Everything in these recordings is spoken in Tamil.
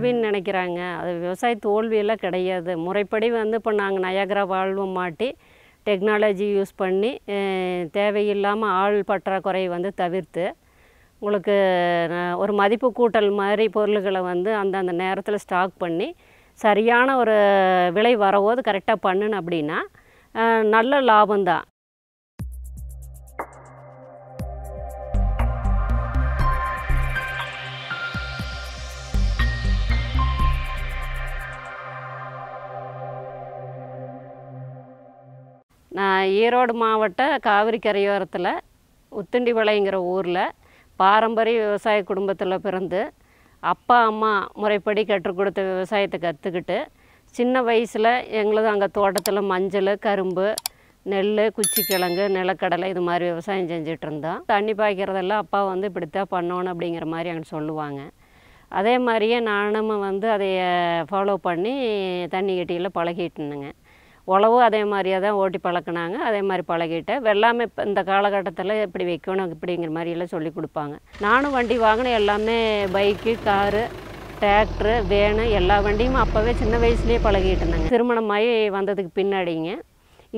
தோல்வின்னு நினைக்கிறாங்க அது விவசாய தோல்வியெல்லாம் கிடையாது முறைப்படி வந்து இப்போ நாங்கள் நயாகரா வாழ்வு மாட்டி டெக்னாலஜி யூஸ் பண்ணி தேவையில்லாமல் ஆள் பற்றாக்குறை வந்து தவிர்த்து உங்களுக்கு ஒரு மதிப்பு கூட்டல் மாதிரி பொருள்களை வந்து அந்தந்த நேரத்தில் ஸ்டாக் பண்ணி சரியான ஒரு விலை வரவோது கரெக்டாக பண்ணுன்னு அப்படின்னா நல்ல லாபம்தான் ஈரோடு மாவட்ட காவிரி கரையோரத்தில் உத்திண்டிவளைங்கிற ஊரில் பாரம்பரிய விவசாய குடும்பத்தில் பிறந்து அப்பா அம்மா முறைப்படி கற்றுக் கொடுத்த விவசாயத்தை கற்றுக்கிட்டு சின்ன வயசில் எங்களது அங்கே தோட்டத்தில் மஞ்சள் கரும்பு நெல் குச்சிக்கிழங்கு நிலக்கடலை இது மாதிரி விவசாயம் செஞ்சுட்டு இருந்தோம் தண்ணி பாய்க்கிறதெல்லாம் அப்பா வந்து இப்படித்தான் பண்ணணும் அப்படிங்கிற மாதிரி அங்கே சொல்லுவாங்க அதே மாதிரியே நானும் வந்து அதை ஃபாலோ பண்ணி தண்ணி கட்டியில் பழகிட்டுனுங்க உழவும் அதே மாதிரியே தான் ஓட்டி பழக்கினாங்க அதே மாதிரி பழகிட்டேன் வெள்ளாமை இப்போ இந்த காலகட்டத்தில் எப்படி வைக்கணும் இப்படிங்கிற மாதிரியெல்லாம் சொல்லி கொடுப்பாங்க நானும் வண்டி வாங்கினேன் எல்லாமே பைக்கு காரு டிராக்டரு வேனு எல்லா வண்டியும் அப்போவே சின்ன வயசுலேயே பழகிட்டு இருந்தாங்க திருமணமாகி வந்ததுக்கு பின்னாடிங்க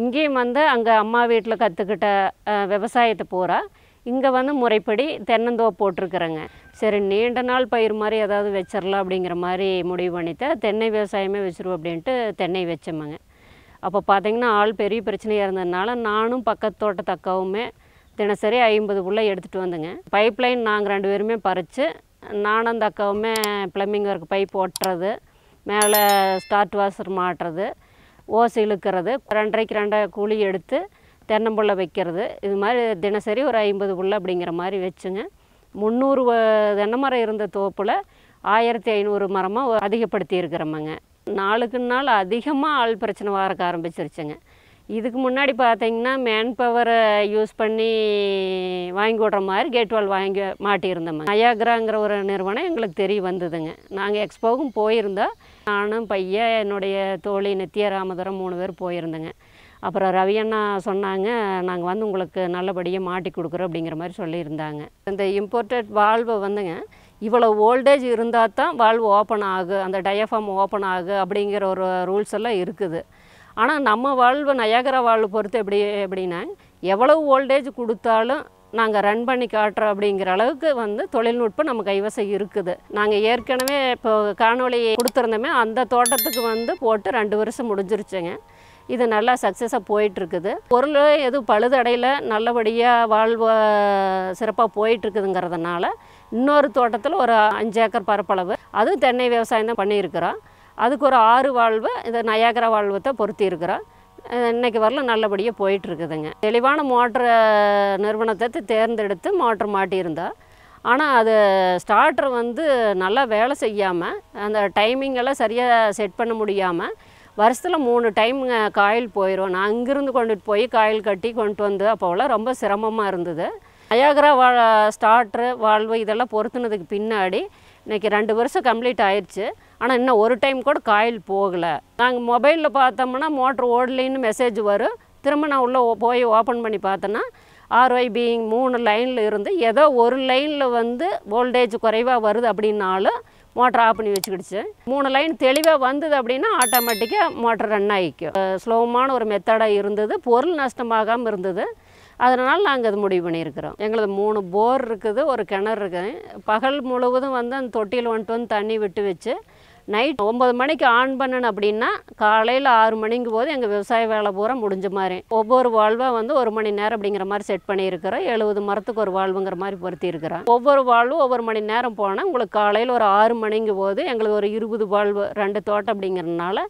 இங்கேயும் வந்து அங்கே அம்மா வீட்டில் கற்றுக்கிட்ட விவசாயத்தை பூரா இங்கே வந்து முறைப்படி தென்னந்தோப்பு போட்டிருக்கிறேங்க சரி நீண்ட நாள் பயிர் மாதிரி ஏதாவது வச்சிடலாம் அப்படிங்கிற மாதிரி முடிவு பண்ணிவிட்டு தென்னை விவசாயமே வச்சுருவோம் அப்படின்ட்டு தென்னை வச்சோமுங்க அப்போ பார்த்தீங்கன்னா ஆள் பெரிய பிரச்சனையாக இருந்ததுனால நானும் பக்கத்தோட்ட தக்காவுமே தினசரி ஐம்பது புள்ளை எடுத்துகிட்டு வந்துங்க பைப்லைன் நாங்கள் ரெண்டு பேருமே பறித்து நானும் தக்காவுமே பிளம்பிங் ஒர்க் பைப் ஓட்டுறது மேலே ஸ்டார்ட் வாஷர் மாட்டுறது ஓசை இழுக்கிறது ரெண்டரைக்கு ரெண்டரை கூலி எடுத்து தென்னம்புள்ள வைக்கிறது இது மாதிரி தினசரி ஒரு ஐம்பது புள்ள அப்படிங்கிற மாதிரி வச்சுங்க முந்நூறு தென்னை மரம் இருந்த தோப்பில் ஆயிரத்தி ஐநூறு மரமாக அதிகப்படுத்தி இருக்கிறோமாங்க நாளுக்கு நாள் அதிகமாக ஆள் பிரச்சனை வரக்க ஆரம்பிச்சிருச்சுங்க இதுக்கு முன்னாடி பார்த்தீங்கன்னா மேன் பவரை யூஸ் பண்ணி வாங்கி விடுற மாதிரி கேட் வால் வாங்கி மாட்டியிருந்தோம் நயாகிராங்கிற ஒரு நிறுவனம் எங்களுக்கு தெரிய வந்ததுங்க நாங்கள் எக்ஸ்போவுக்கும் போயிருந்தோம் நானும் பையன் என்னுடைய தோழி நித்திய ராமதரம் மூணு பேர் போயிருந்தேங்க அப்புறம் ரவி அண்ணா சொன்னாங்க நாங்கள் வந்து உங்களுக்கு நல்லபடியாக மாட்டி கொடுக்குறோம் அப்படிங்கிற மாதிரி சொல்லியிருந்தாங்க இந்த இம்போர்ட்டட் வால்வை வந்துங்க இவ்வளோ ஓல்டேஜ் இருந்தால் தான் வால்வ் ஓப்பன் ஆகு அந்த டயஃபார்ம் ஓப்பன் ஆகு அப்படிங்கிற ஒரு ரூல்ஸ் எல்லாம் இருக்குது ஆனால் நம்ம வால்வு நயாகர வால்வு பொறுத்து எப்படி எப்படின்னா எவ்வளவு ஓல்டேஜ் கொடுத்தாலும் நாங்கள் ரன் பண்ணி காட்டுறோம் அப்படிங்கிற அளவுக்கு வந்து தொழில்நுட்பம் நம்ம கைவசம் இருக்குது நாங்கள் ஏற்கனவே இப்போ காணொலி கொடுத்துருந்தோமே அந்த தோட்டத்துக்கு வந்து போட்டு ரெண்டு வருஷம் முடிஞ்சிருச்சுங்க இது நல்லா சக்ஸஸாக போயிட்டுருக்குது பொருள் எதுவும் பழுதடையில் நல்லபடியாக வாழ்வு சிறப்பாக போயிட்டுருக்குதுங்கிறதுனால இன்னொரு தோட்டத்தில் ஒரு அஞ்சு ஏக்கர் பரப்பளவு அதுவும் தென்னை விவசாயம் தான் பண்ணியிருக்கிறோம் அதுக்கு ஒரு ஆறு வாழ்வு இந்த நயாகரா வாழ்வத்தை பொருத்தி இருக்கிறோம் இன்றைக்கி வரல நல்லபடியாக போயிட்டுருக்குதுங்க தெளிவான மோட்ரு நிறுவனத்தை தேர்ந்தெடுத்து மோட்ரு மாட்டியிருந்தோம் ஆனால் அது ஸ்டார்டர் வந்து நல்லா வேலை செய்யாமல் அந்த டைமிங்கெல்லாம் சரியாக செட் பண்ண முடியாமல் வருஷத்தில் மூணு டைம் காயில் போயிடும் நான் அங்கேருந்து கொண்டுட்டு போய் காயில் கட்டி கொண்டு வந்து அப்போலாம் ரொம்ப சிரமமாக இருந்தது அயாகரா வா ஸ்டார்ட்ரு வாழ்வு இதெல்லாம் பொருத்துனதுக்கு பின்னாடி இன்றைக்கி ரெண்டு வருஷம் கம்ப்ளீட் ஆயிடுச்சு ஆனால் இன்னும் ஒரு டைம் கூட காயில் போகலை நாங்கள் மொபைலில் பார்த்தோம்னா மோட்ரு ஓடலின்னு மெசேஜ் வரும் திரும்ப நான் உள்ளே போய் ஓப்பன் பண்ணி பார்த்தேன்னா ஆர்ஒய் பீயிங் மூணு லைனில் இருந்து ஏதோ ஒரு லைனில் வந்து வோல்டேஜ் குறைவாக வருது அப்படின்னாலும் மோட்டர் ஆஃப் பண்ணி வச்சுக்கிடுச்சு மூணு லைன் தெளிவாக வந்தது அப்படின்னா ஆட்டோமேட்டிக்காக மோட்டர் ரன் ஆகிக்கும் ஸ்லோமான ஒரு மெத்தடாக இருந்தது பொருள் நஷ்டமாகாமல் இருந்தது அதனால் நாங்கள் அது முடிவு பண்ணியிருக்கிறோம் எங்களது மூணு போர் இருக்குது ஒரு கிணறு இருக்குது பகல் முழுவதும் வந்து அந்த தொட்டியில் வந்துட்டு வந்து தண்ணி விட்டு வச்சு நைட் ஒம்பது மணிக்கு ஆன் பண்ணணும் அப்படின்னா காலையில் ஆறு மணிக்கு போது எங்கள் விவசாய வேலை பூரா முடிஞ்ச மாதிரி ஒவ்வொரு வாழ்வாக வந்து ஒரு மணி நேரம் அப்படிங்கிற மாதிரி செட் பண்ணியிருக்கிறோம் எழுபது மரத்துக்கு ஒரு வாழ்வுங்கிற மாதிரி பொருத்தி இருக்கிறோம் ஒவ்வொரு வாழ்வும் ஒவ்வொரு மணி நேரம் போனால் உங்களுக்கு காலையில் ஒரு ஆறு மணிக்கு போது எங்களுக்கு ஒரு இருபது வாழ்வு ரெண்டு தோட்டம் அப்படிங்கிறதுனால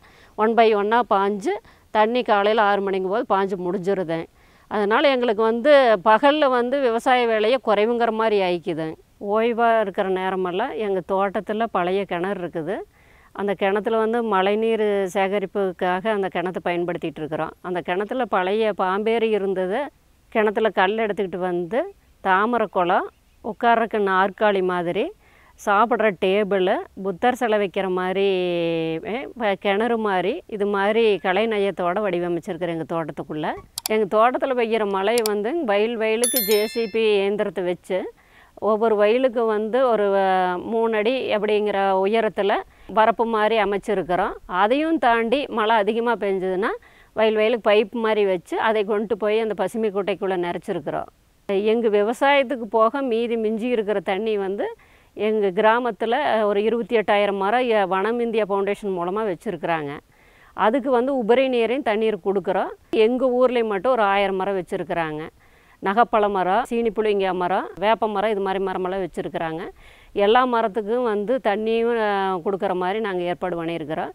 ஒன் பை ஒன்னாக பாஞ்சு தண்ணி காலையில் ஆறு மணிக்கு போது பாஞ்சு முடிஞ்சிருதேன் அதனால் எங்களுக்கு வந்து பகலில் வந்து விவசாய வேலையை குறைவுங்கிற மாதிரி ஆயிக்குது ஓய்வாக இருக்கிற நேரமெல்லாம் எங்கள் தோட்டத்தில் பழைய கிணறு இருக்குது அந்த கிணத்துல வந்து மழைநீர் சேகரிப்புக்காக அந்த கிணத்தை பயன்படுத்திகிட்டு இருக்கிறோம் அந்த கிணத்துல பழைய பாம்பேரி இருந்தது கிணத்துல கல் எடுத்துக்கிட்டு வந்து தாமரை குளம் உட்காரக்கு நாற்காலி மாதிரி சாப்பிட்ற டேபிளு புத்தர் சிலை வைக்கிற மாதிரி கிணறு மாதிரி இது மாதிரி கலை நயத்தோடு வடிவமைச்சிருக்கிறேன் எங்கள் தோட்டத்துக்குள்ளே எங்கள் தோட்டத்தில் பெய்கிற மழை வந்து வயல் வயலுக்கு ஜேசிபி இயந்திரத்தை வச்சு ஒவ்வொரு வயலுக்கு வந்து ஒரு மூணு அடி அப்படிங்கிற உயரத்தில் வரப்பு மாதிரி அமைச்சிருக்கிறோம் அதையும் தாண்டி மழை அதிகமாக பெஞ்சதுன்னா வயல் வயலுக்கு பைப் மாதிரி வச்சு அதை கொண்டு போய் அந்த பசுமை கூட்டைக்குள்ளே நிறச்சிருக்கிறோம் எங்கள் விவசாயத்துக்கு போக மீதி மிஞ்சி இருக்கிற தண்ணி வந்து எங்கள் கிராமத்தில் ஒரு இருபத்தி எட்டாயிரம் மரம் வனம் இந்தியா ஃபவுண்டேஷன் மூலமாக வச்சுருக்குறாங்க அதுக்கு வந்து உபரி நீரையும் தண்ணீர் கொடுக்குறோம் எங்கள் ஊர்லேயும் மட்டும் ஒரு ஆயிரம் மரம் வச்சுருக்குறாங்க நகப்பழ மரம் சீனி புளிங்காய் மரம் வேப்ப மரம் இது மாதிரி மரமெல்லாம் வச்சுருக்குறாங்க எல்லா மரத்துக்கும் வந்து தண்ணியும் கொடுக்குற மாதிரி நாங்கள் ஏற்பாடு பண்ணியிருக்கிறோம்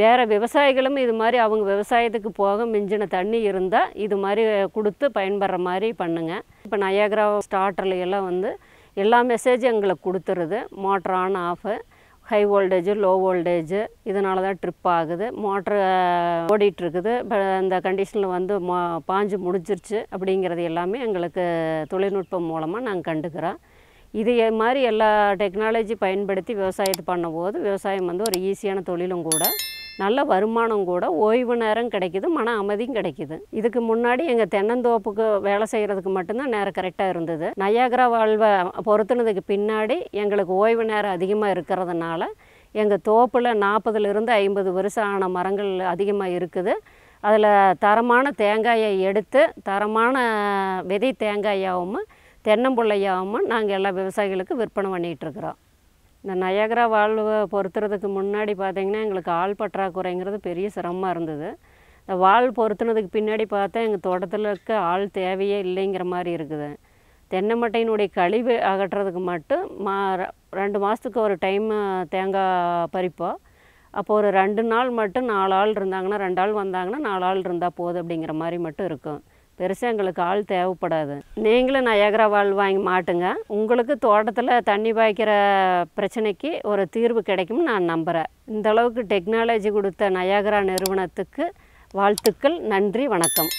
வேறு விவசாயிகளும் இது மாதிரி அவங்க விவசாயத்துக்கு போக மிஞ்சின தண்ணி இருந்தால் இது மாதிரி கொடுத்து பயன்படுற மாதிரி பண்ணுங்கள் இப்போ நயாகரா ஸ்டார்டர்லையெல்லாம் வந்து எல்லா மெசேஜும் எங்களுக்கு கொடுத்துருது motor on off high voltage low voltage இதனால தான் ட்ரிப் ஆகுது மோட்ரு ஓடிட்டுருக்குது இப்போ அந்த கண்டிஷனில் வந்து மோ பாஞ்சு முடிஞ்சிருச்சு அப்படிங்கிறது எல்லாமே எங்களுக்கு தொழில்நுட்பம் மூலமாக நாங்கள் கண்டுக்கிறோம் இது மாதிரி எல்லா டெக்னாலஜி பயன்படுத்தி விவசாயத்தை பண்ணும்போது விவசாயம் வந்து ஒரு ஈஸியான தொழிலும் கூட நல்ல வருமானம் கூட ஓய்வு நேரம் கிடைக்கிது மன அமைதியும் கிடைக்கிது இதுக்கு முன்னாடி எங்கள் தென்னந்தோப்புக்கு வேலை செய்கிறதுக்கு மட்டும்தான் நேரம் கரெக்டாக இருந்தது நயாகரா வாழ்வை பொருத்தினதுக்கு பின்னாடி எங்களுக்கு ஓய்வு நேரம் அதிகமாக இருக்கிறதுனால எங்கள் தோப்பில் நாற்பதுலேருந்து ஐம்பது வருஷம் ஆன மரங்கள் அதிகமாக இருக்குது அதில் தரமான தேங்காயை எடுத்து தரமான விதை தேங்காயாகவும் தென்னம்புள்ளையாகவும் நாங்கள் எல்லா விவசாயிகளுக்கு விற்பனை பண்ணிகிட்ருக்குறோம் இந்த நயகரா வாழ்வை பொருத்துறதுக்கு முன்னாடி பார்த்திங்கன்னா எங்களுக்கு ஆள் பற்றாக்குறைங்கிறது பெரிய சிரமமாக இருந்தது இந்த வாழ் பொருத்துனதுக்கு பின்னாடி பார்த்தா எங்கள் தோட்டத்தில் இருக்க ஆள் தேவையே இல்லைங்கிற மாதிரி இருக்குது தென்னை மட்டையினுடைய கழிவு அகற்றுறதுக்கு மட்டும் மா ரெண்டு மாதத்துக்கு ஒரு டைம் தேங்காய் பறிப்போம் அப்போ ஒரு ரெண்டு நாள் மட்டும் நாலு ஆள் இருந்தாங்கன்னா ரெண்டு ஆள் வந்தாங்கன்னா நாலு ஆள் இருந்தால் போதும் அப்படிங்கிற மாதிரி மட்டும் இருக்கும் பெருசாக எங்களுக்கு ஆள் தேவைப்படாது நீங்களும் நான் ஏக்கரா வாழ் வாங்கி மாட்டுங்க உங்களுக்கு தோட்டத்தில் தண்ணி பாய்க்கிற பிரச்சனைக்கு ஒரு தீர்வு கிடைக்கும் நான் நம்புகிறேன் இந்தளவுக்கு டெக்னாலஜி கொடுத்த நயாகரா நிறுவனத்துக்கு வாழ்த்துக்கள் நன்றி வணக்கம்